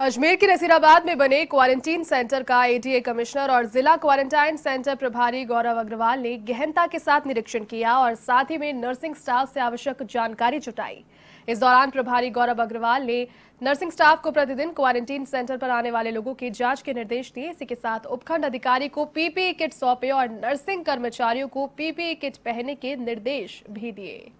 अजमेर के नसीराबाद में बने क्वारंटीन सेंटर का एडीए कमिश्नर और जिला क्वारंटाइन सेंटर प्रभारी गौरव अग्रवाल ने गहनता के साथ निरीक्षण किया और साथ ही में नर्सिंग स्टाफ से आवश्यक जानकारी जुटाई इस दौरान प्रभारी गौरव अग्रवाल ने नर्सिंग स्टाफ को प्रतिदिन क्वारंटीन सेंटर पर आने वाले लोगों की जांच के निर्देश दिए इसी के साथ उपखंड अधिकारी को पीपीई किट e सौंपे और नर्सिंग कर्मचारियों को पीपीई किट e पहनने के निर्देश भी दिए